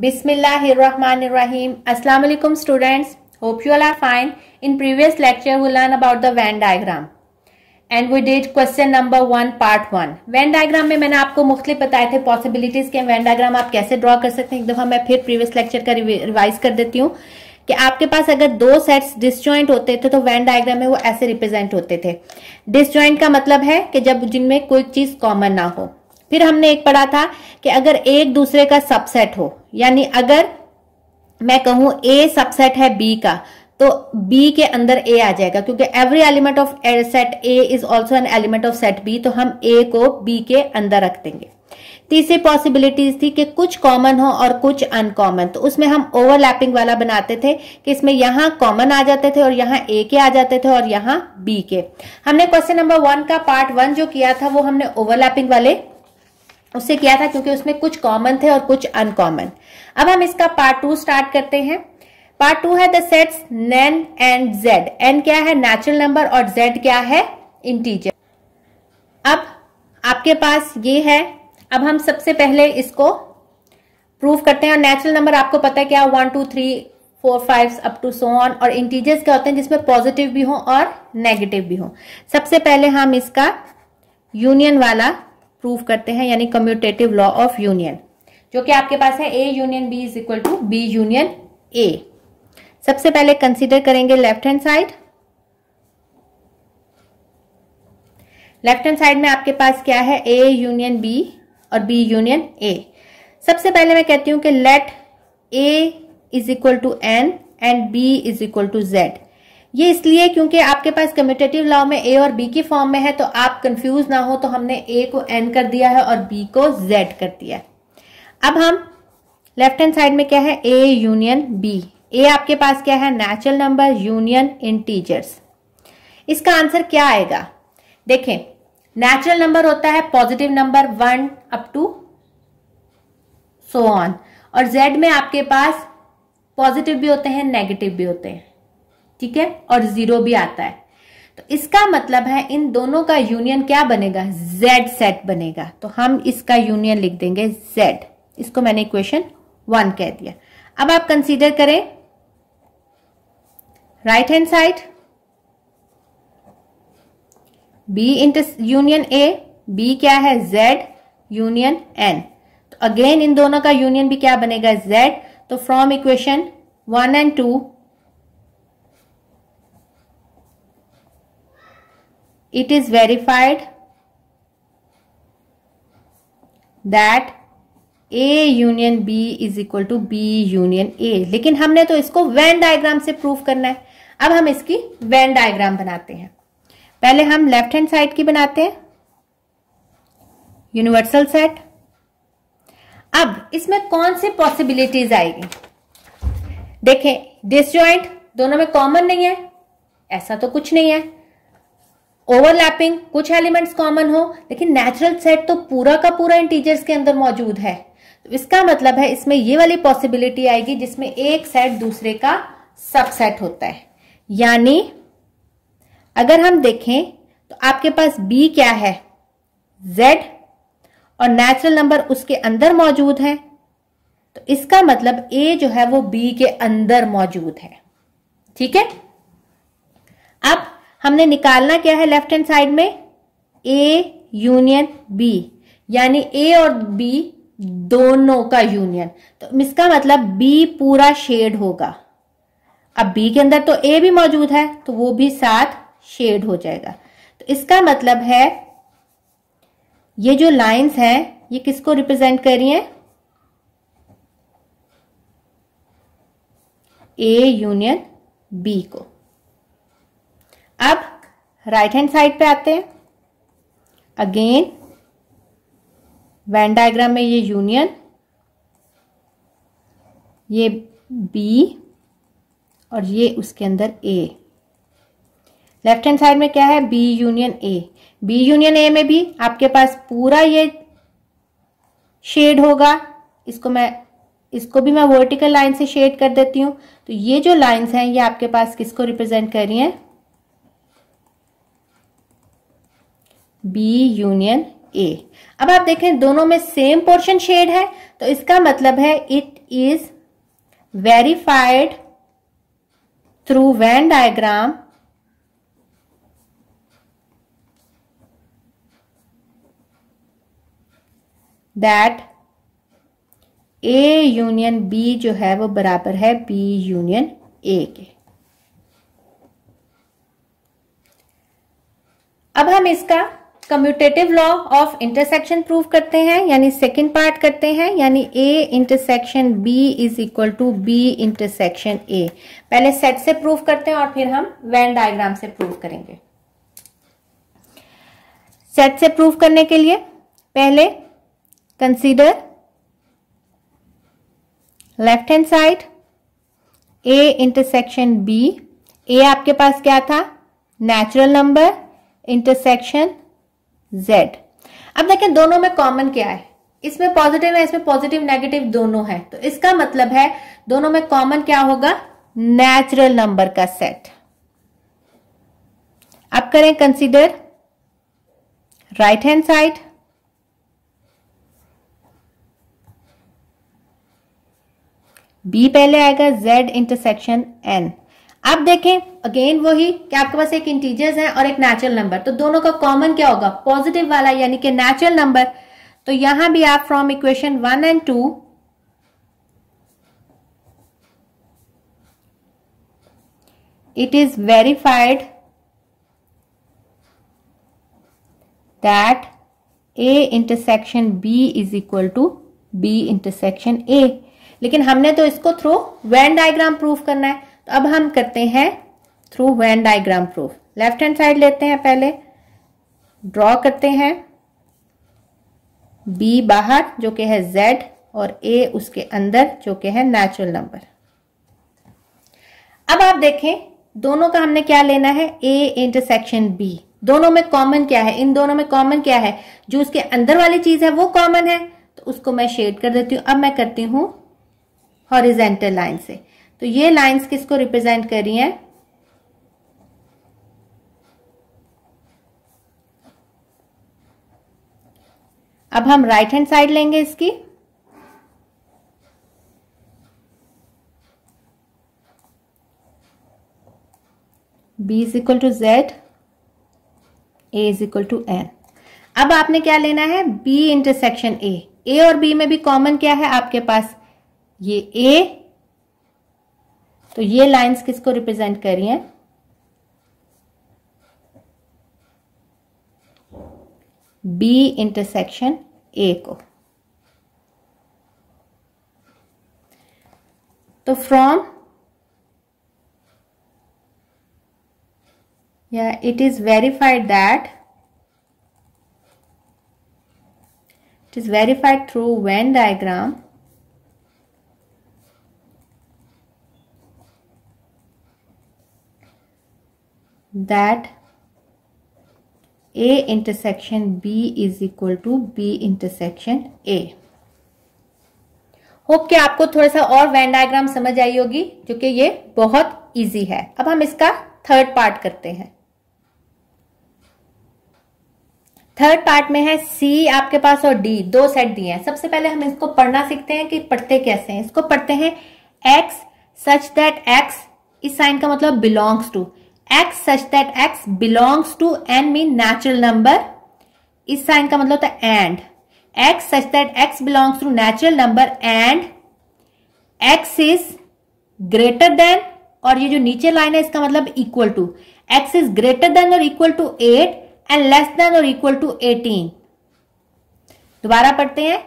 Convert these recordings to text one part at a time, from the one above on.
Bismillahirrahmanirrahim. Assalamu alaikum students. Hope you all are fine. In previous lecture we learned about the Venn diagram. And we did question number one part one Venn diagram में मैंने आपको मुख्तलि बताए थे possibilities के Venn diagram आप कैसे draw कर सकते हैं एक दफा मैं फिर प्रीवियस लेक्चर का रिवाइज कर देती हूँ कि आपके पास अगर दो सेट्स डिसजॉइंट होते थे तो वैन डायग्राम में वो ऐसे रिप्रेजेंट होते थे डिसजॉइंट का मतलब है कि जब जिनमें कोई चीज कॉमन ना हो फिर हमने एक पढ़ा था कि अगर एक दूसरे का सबसेट हो यानी अगर मैं कहूं ए सबसेट है बी का तो बी के अंदर ए आ जाएगा क्योंकि every element of set A is also an element of set B तो हम ए को बी के अंदर रख देंगे तीसरी पॉसिबिलिटीज थी कि कुछ कॉमन हो और कुछ अनकॉमन तो उसमें हम ओवरलैपिंग वाला बनाते थे कि इसमें यहां कॉमन आ जाते थे और यहां ए के आ जाते थे और यहाँ बी के हमने क्वेश्चन नंबर वन का पार्ट वन जो किया था वो हमने ओवरलैपिंग वाले उससे किया था क्योंकि उसमें कुछ कॉमन थे और कुछ अनकॉमन अब हम इसका पार्ट टू स्टार्ट करते हैं पार्ट टू है the sets N and Z N क्या है नेचुरल नंबर और जेड क्या है इंटीजर अब आपके पास ये है अब हम सबसे पहले इसको प्रूव करते हैं और नेचुरल नंबर आपको पता है क्या one two three four five up to so on और इंटीजर्स क्या होते हैं जिसमें पॉजिटिव भी हो और नेगेटिव भी हो सबसे पहले हम इसका यूनियन वाला प्रूव करते हैं यानी कम्यूटेटिव लॉ ऑफ यूनियन जो कि आपके पास है A union B is equal to B union A सबसे पहले कंसिडर करेंगे left hand side left hand side में आपके पास क्या है ए यूनियन बी और बी यूनियन ए सबसे पहले मैं कहती हूं कि let A is equal to N and B is equal to Z ये इसलिए क्योंकि आपके पास कम्यूटेटिव लॉ में ए और बी की फॉर्म में है तो आप कंफ्यूज ना हो तो हमने ए को एन कर दिया है और बी को जेड कर दिया है अब हम लेफ्ट हैंड साइड में क्या है ए यूनियन बी ए आपके पास क्या है नेचुरल नंबर यूनियन इंटीजर्स इसका आंसर क्या आएगा देखें नेचुरल नंबर होता है positive number one up to so on और जेड में आपके पास पॉजिटिव भी होते हैं नेगेटिव भी होते हैं ठीक है और जीरो भी आता है तो इसका मतलब है इन दोनों का यूनियन क्या बनेगा जेड सेट बनेगा तो हम इसका यूनियन लिख देंगे जेड इसको मैंने इक्वेशन वन कह दिया अब आप कंसीडर करें right hand side B inter union A B क्या है जेड यूनियन एन तो अगेन इन दोनों का यूनियन भी क्या बनेगा जेड तो from equation one and two it is verified that A union B is equal to B union A लेकिन हमने तो इसको वैन डायग्राम से प्रूव करना है अब हम इसकी वैन डायग्राम बनाते हैं पहले हम लेफ्ट हैंड साइड की बनाते हैं यूनिवर्सल सेट अब इसमें कौन सी पॉसिबिलिटीज आएगी देखें डिसजॉइंट दोनों में कॉमन नहीं है ऐसा तो कुछ नहीं है ओवरलैपिंग कुछ एलिमेंट्स कॉमन हो लेकिन नेचुरल सेट तो पूरा का पूरा इंटीजर्स के अंदर मौजूद है तो इसका मतलब है इसमें ये वाली पॉसिबिलिटी आएगी जिसमें एक सेट दूसरे का सबसेट होता है यानी अगर हम देखें तो आपके पास b क्या है z और नेचुरल नंबर उसके अंदर मौजूद है तो इसका मतलब a जो है वो b के अंदर मौजूद है ठीक है हमने निकालना क्या है लेफ्ट हैंड साइड में ए यूनियन बी यानी ए और बी दोनों का यूनियन तो इसका मतलब बी पूरा शेड होगा अब बी के अंदर तो ए भी मौजूद है तो वो भी साथ शेड हो जाएगा तो इसका मतलब है ये जो लाइंस हैं ये किसको रिप्रेजेंट कर रही हैं ए यूनियन बी को अब राइट हैंड साइड पे आते हैं अगेन वैन डायग्राम में ये यूनियन ये बी और ये उसके अंदर ए लेफ्ट हैंड साइड में क्या है B union A B union A में भी आपके पास पूरा ये शेड होगा इसको मैं इसको भी मैं वर्टिकल लाइन से शेड कर देती हूं तो ये जो लाइंस हैं ये आपके पास किसको रिप्रेजेंट कर रही हैं बी यूनियन ए अब आप देखें दोनों में सेम पोर्शन शेड है तो इसका मतलब है it is verified through Venn diagram that A union B जो है वो बराबर है बी यूनियन ए के अब हम इसका commutative law of intersection prove करते हैं यानी सेकेंड पार्ट करते हैं यानी A intersection B is equal to B intersection A पहले सेट से प्रूव करते हैं और फिर हम वैन डायग्राम से प्रूव करेंगे सेट से प्रूव करने के लिए पहले consider left hand side A intersection B A आपके पास क्या था नेचुरल नंबर इंटरसेक्शन जेड अब देखें दोनों में कॉमन क्या है इसमें पॉजिटिव है इसमें पॉजिटिव नेगेटिव दोनों है तो इसका मतलब है दोनों में कॉमन क्या होगा नेचुरल नंबर का सेट अब करें consider right hand side B पहले आएगा जेड इंटरसेक्शन एन अब देखें अगेन वही कि आपके पास एक इंटीजर्स है और एक नेचुरल नंबर तो दोनों का कॉमन क्या होगा पॉजिटिव वाला यानी कि नेचुरल नंबर तो यहां भी आप from equation one and two it is verified that A intersection B is equal to B intersection A लेकिन हमने तो इसको थ्रू वैन डायग्राम प्रूफ करना है तो अब हम करते हैं through Venn diagram proof left hand side लेते हैं पहले ड्रॉ करते हैं बी बाहर जो कि है जेड और ए उसके अंदर जो कि है नेचुरल नंबर अब आप देखें दोनों का हमने क्या लेना है ए इंटरसेक्शन बी दोनों में कॉमन क्या है इन दोनों में कॉमन क्या है जो उसके अंदर वाली चीज है वो कॉमन है तो उसको मैं शेड कर देती हूं अब मैं करती हूं हॉरिजेंटल लाइन से तो ये लाइंस किसको रिप्रेजेंट कर रही हैं अब हम राइट हैंड साइड लेंगे इसकी b is equal to Z A is equal to N अब आपने क्या लेना है b इंटरसेक्शन a a और b में भी कॉमन क्या है आपके पास ये a तो ये लाइंस किसको रिप्रेजेंट कर रही हैं बी इंटरसेक्शन ए को तो फ्रॉम या it is verified that it is verified through Venn diagram that A intersection B is equal to B intersection A. Hope के आपको थोड़ा सा और वैन डायग्राम समझ आई होगी जो कि ये बहुत इजी है अब हम इसका थर्ड पार्ट करते हैं थर्ड पार्ट में है सी आपके पास और डी दो सेट दिए हैं सबसे पहले हम इसको पढ़ना सीखते हैं कि पढ़ते कैसे हैं इसको पढ़ते हैं एक्स सच दैट एक्स इस साइन का मतलब belongs to x such that x belongs to n mean natural number is sign ka matlab hota and x such that x belongs to natural number and x is greater than और ये जो नीचे line है इसका मतलब equal to X is greater than और equal to eight and less than और equal to eighteen दोबारा पढ़ते हैं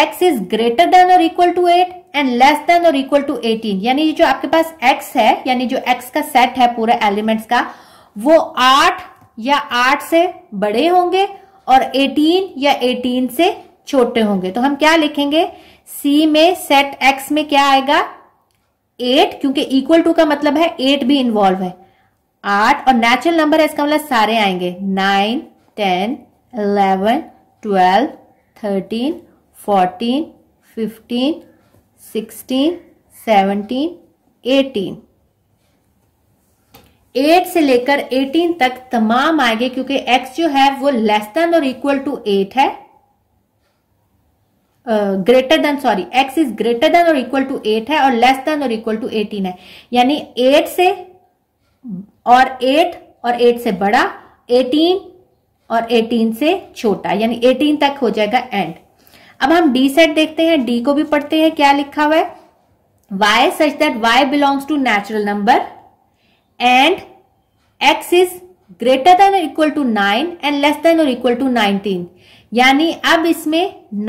x इज ग्रेटर देन और equal to eight and less than और इक्वल टू एटीन यानी जो आपके पास x है यानी जो x का सेट है पूरा एलिमेंट्स का वो आठ या आठ से बड़े होंगे और एटीन या एटीन से छोटे होंगे तो हम क्या लिखेंगे C में सेट X में क्या आएगा एट क्योंकि इक्वल टू का मतलब है एट भी इन्वॉल्व है आठ और नेचुरल नंबर है इसका मतलब सारे आएंगे nine ten eleven twelve thirteen fourteen fifteen sixteen seventeen eighteen eight से लेकर एटीन तक तमाम आएंगे क्योंकि एक्स जो है वो लेस देन और इक्वल टू एट है greater than sorry X is greater than और इक्वल टू एट है और लेस देन और इक्वल टू एटीन है यानी एट से और एट और एट से बड़ा एटीन और एटीन से छोटा यानी एटीन तक हो जाएगा एंड अब हम डी सेट देखते हैं डी को भी पढ़ते हैं क्या लिखा हुआ है Y such that Y belongs to natural number and X is greater than और equal to nine and less than और इक्वल टू नाइनटीन यानी अब इसमें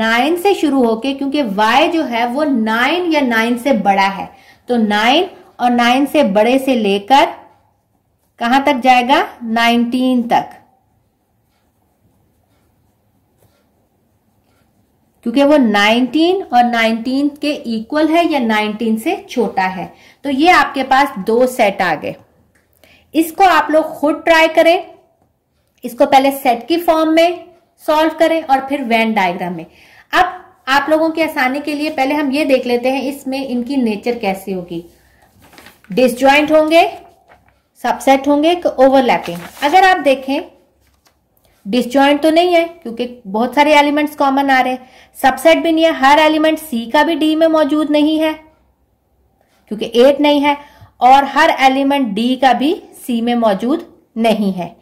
नाइन से शुरू होके क्योंकि वाई जो है वो नाइन या नाइन से बड़ा है तो नाइन और नाइन से बड़े से लेकर कहां तक जाएगा नाइनटीन तक क्योंकि वो 19 और 19 के इक्वल है या 19 से छोटा है तो ये आपके पास दो सेट आ गए इसको आप लोग खुद ट्राई करें इसको पहले सेट की फॉर्म में सॉल्व करें और फिर वैन डायग्राम में अब आप लोगों की आसानी के लिए पहले हम ये देख लेते हैं इसमें इनकी नेचर कैसी होगी डिसज्वाइंट होंगे सबसेट होंगे ओवरलैपिंग अगर आप देखें डिसजॉइंट तो नहीं है क्योंकि बहुत सारे एलिमेंट्स कॉमन आ रहे हैं सबसेट भी नहीं है हर एलिमेंट सी का भी डी में मौजूद नहीं है क्योंकि एट नहीं है और हर एलिमेंट डी का भी सी में मौजूद नहीं है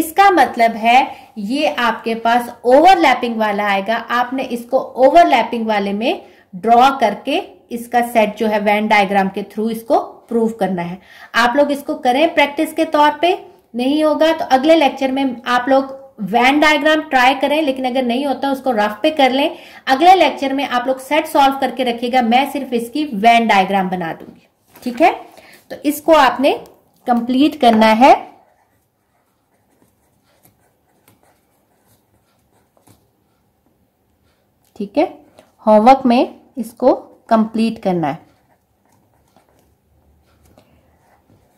इसका मतलब है ये आपके पास ओवरलैपिंग वाला आएगा आपने इसको ओवरलैपिंग वाले में ड्रॉ करके इसका सेट जो है वैन डायग्राम के थ्रू इसको प्रूव करना है आप लोग इसको करें प्रैक्टिस के तौर पे नहीं होगा तो अगले लेक्चर में आप लोग वैन डायग्राम ट्राई करें लेकिन अगर नहीं होता उसको रफ पे कर लें अगले लेक्चर में आप लोग सेट सॉल्व करके रखिएगा मैं सिर्फ इसकी वैन डायग्राम बना दूंगी ठीक है तो इसको आपने कंप्लीट करना है ठीक है होमवर्क में इसको कंप्लीट करना है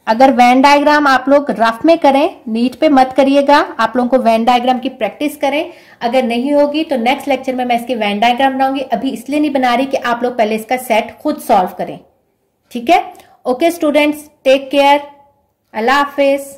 अगर वैन डायग्राम आप लोग रफ में करें नीट पे मत करिएगा आप लोगों को वैन डायग्राम की प्रैक्टिस करें अगर नहीं होगी तो नेक्स्ट लेक्चर में मैं इसके वैन डायग्राम बनाऊंगी अभी इसलिए नहीं बना रही कि आप लोग पहले इसका सेट खुद सॉल्व करें ठीक है ओके स्टूडेंट्स टेक केयर अल्लाह हाफिज़